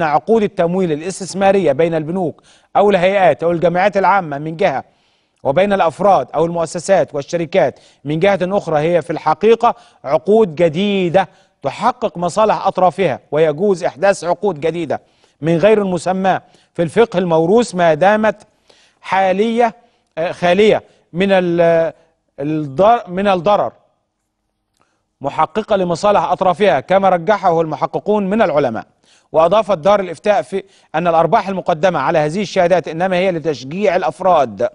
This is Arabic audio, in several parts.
عقود التمويل الاستثمارية بين البنوك أو الهيئات أو الجامعات العامة من جهة وبين الأفراد أو المؤسسات والشركات من جهة أخرى هي في الحقيقة عقود جديدة تحقق مصالح أطرافها ويجوز إحداث عقود جديدة من غير المسمى في الفقه الموروث ما دامت حالية آه، خالية من من الضرر محققة لمصالح أطرافها كما رجحه المحققون من العلماء وأضافت دار الإفتاء في أن الأرباح المقدمة على هذه الشهادات إنما هي لتشجيع الأفراد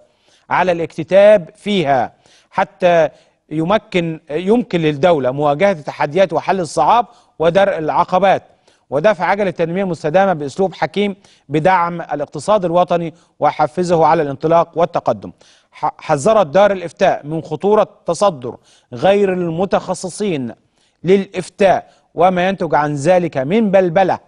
على الاكتتاب فيها حتى يمكن يمكن للدولة مواجهة التحديات وحل الصعاب ودرء العقبات ودفع عجل التنمية المستدامة بأسلوب حكيم بدعم الاقتصاد الوطني وحفزه على الانطلاق والتقدم حذرت دار الإفتاء من خطورة تصدر غير المتخصصين للإفتاء وما ينتج عن ذلك من بلبلة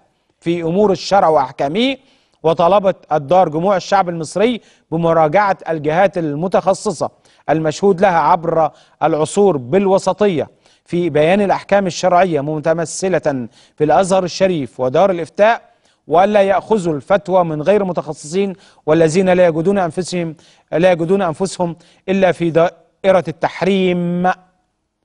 في أمور الشرع وأحكامه وطلبت الدار جموع الشعب المصري بمراجعة الجهات المتخصصة المشهود لها عبر العصور بالوسطية في بيان الأحكام الشرعية متمثلة في الأزهر الشريف ودار الإفتاء والا يأخذوا الفتوى من غير متخصصين والذين لا يجدون أنفسهم لا يجدون أنفسهم إلا في دائرة التحريم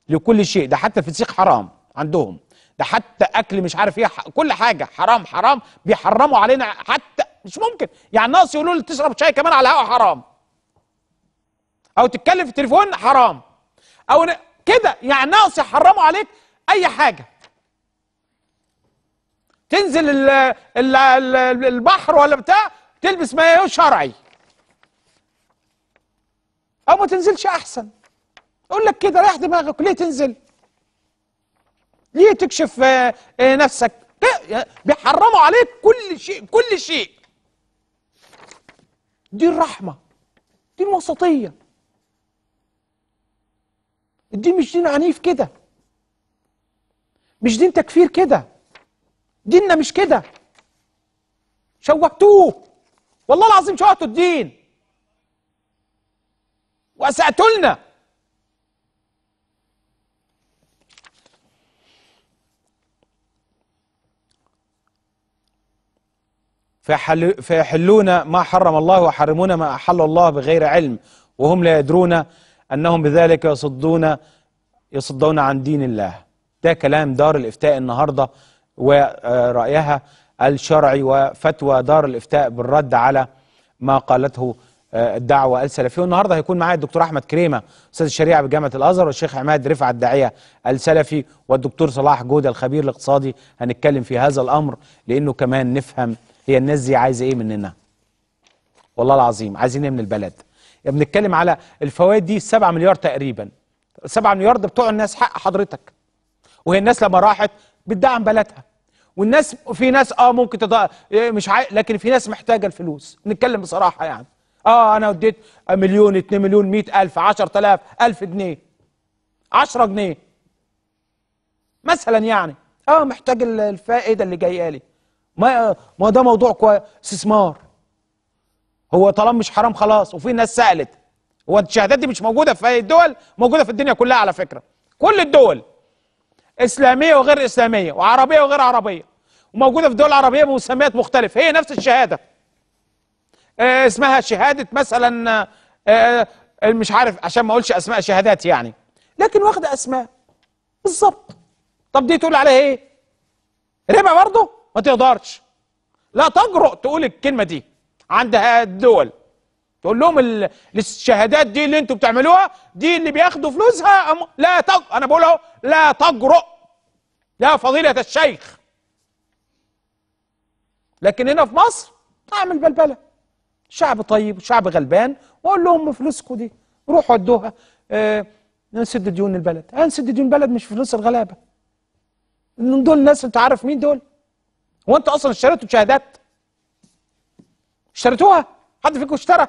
لكل شيء ده حتى سيخ حرام عندهم ده حتى اكل مش عارف ايه كل حاجه حرام حرام بيحرموا علينا حتى مش ممكن يعني ناقص يقولوا لي تشرب شاي كمان على الهواء حرام او تتكلم في التليفون حرام او كده يعني ناقص يحرموا عليك اي حاجه تنزل الـ الـ الـ البحر ولا بتاع تلبس مايو شرعي او ما تنزلش احسن اقول لك كده ريح دماغك ليه تنزل ليه تكشف آه، آه، نفسك بيحرموا عليك كل شيء كل شيء دي الرحمه دي الوسطيه الدين مش دين عنيف كده مش دين تكفير كده ديننا مش كده شوهتوه والله العظيم شوهتوا الدين واسأتوا لنا فيحل فيحلون ما حرم الله ويحرمون ما أحل الله بغير علم وهم لا يدرون أنهم بذلك يصدون يصدون عن دين الله ده كلام دار الإفتاء النهاردة ورأيها الشرعي وفتوى دار الإفتاء بالرد على ما قالته آه، الدعوة السلفية والنهاردة هيكون معايا الدكتور أحمد كريمة أستاذ الشريعة بجامعة الأزهر والشيخ عماد رفع الداعية السلفي والدكتور صلاح جودة الخبير الاقتصادي هنتكلم في هذا الأمر لأنه كمان نفهم هي الناس دي عايزه ايه مننا والله العظيم عايزين ايه من البلد بنتكلم على الفوائد دي 7 مليار تقريبا 7 مليار ده بتوع الناس حق حضرتك وهي الناس لما راحت بتدعم بلدها والناس في ناس اه ممكن تضع إيه مش عاي... لكن في ناس محتاجه الفلوس نتكلم بصراحه يعني اه انا اديت مليون 2 مليون 100000 10000 1000 جنيه 10 جنيه مثلا يعني اه محتاج الفائده اللي جايه لي ما ما ده موضوع كويس استثمار هو طالما مش حرام خلاص وفي ناس سالت هو الشهادات دي مش موجوده في الدول موجوده في الدنيا كلها على فكره كل الدول اسلاميه وغير اسلاميه وعربيه وغير عربيه وموجوده في دول عربيه بمسميات مختلفه هي نفس الشهاده آه، اسمها شهاده مثلا آه، آه، مش عارف عشان ما اقولش اسماء شهادات يعني لكن واخده اسماء بالظبط طب دي تقول عليها ايه ربا برضه ما تقدرش لا تجرؤ تقول الكلمه دي عند الدول تقول لهم الشهادات دي اللي انتوا بتعملوها دي اللي بياخدوا فلوسها أم... لا تج... انا بقول اهو لا تجرؤ يا فضيله الشيخ لكن هنا في مصر اعمل بلبله شعب طيب وشعب غلبان واقول لهم فلوسكم دي روحوا ادوها آه نسد ديون البلد هنسد ديون البلد مش فلوس الغلابه دول الناس انت عارف مين دول هو انتوا اصلا اشتريتوا شهادات اشتريتوها حد فيكم اشترى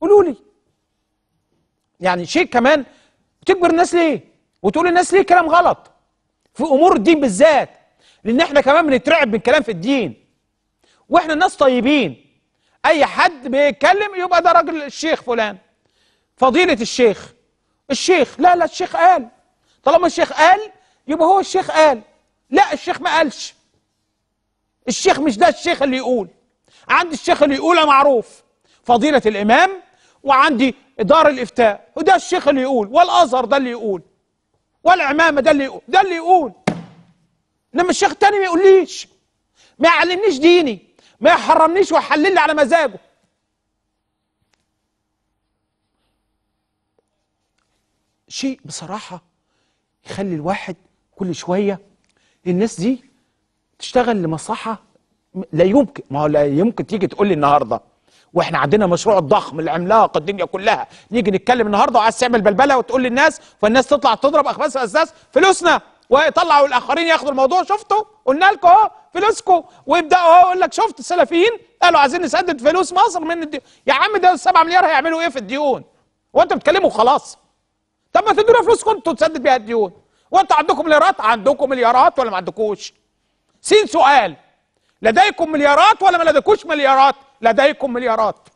قولوا لي يعني شيء كمان تكبر الناس ليه وتقول للناس ليه كلام غلط في امور الدين بالذات لان احنا كمان بنترعب من كلام في الدين واحنا الناس طيبين اي حد بيتكلم يبقى ده راجل الشيخ فلان فضيله الشيخ الشيخ لا لا الشيخ قال طالما الشيخ قال يبقى هو الشيخ قال لا الشيخ ما قالش الشيخ مش ده الشيخ اللي يقول عندي الشيخ اللي يقول معروف فضيلة الإمام وعندي دار الإفتاء وده الشيخ اللي يقول والأزهر ده اللي يقول والعمامة ده اللي يقول ده اللي يقول إنما الشيخ التاني ما يقوليش ما يعلمنيش ديني ما يحرمنيش ويحلل على مزاجه شيء بصراحة يخلي الواحد كل شوية الناس دي تشتغل لمصلحه لا يمكن ما هو لا يمكن تيجي تقول لي النهارده واحنا عندنا مشروع الضخم العملاق الدنيا كلها نيجي نتكلم النهارده وعايز تعمل بلبله وتقول للناس فالناس تطلع تضرب اخماس الاساس فلوسنا ويطلعوا الاخرين ياخدوا الموضوع شفتوا قلنا لكم اهو فلوسكم ويبداوا اهو يقول لك شفت السلفيين قالوا عايزين نسدد فلوس مصر من الديون يا عم ده 7 مليار هيعملوا ايه في الديون وانت بتكلموا خلاص طب ما تدونا فلوسكم انتوا تسدد بيها الديون وانتوا عندكم مليارات عندكم مليارات ولا ما عندكوش سين سؤال لديكم مليارات ولا ما لديكوش مليارات لديكم مليارات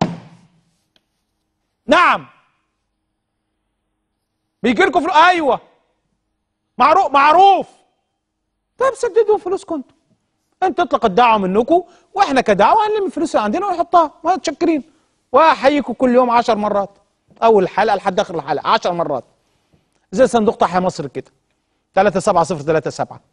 نعم بيجي لكم فلوس ايوه معروف معروف طب سددوا فلوسكم انتوا انت تطلق الدعوه منكم واحنا كدعوه هنلم الفلوس اللي عندنا ونحطها متشكرين واحييكم كل يوم 10 مرات اول حلقه لحد اخر الحلقه 10 مرات زي صندوق تحيا مصر كده سبعة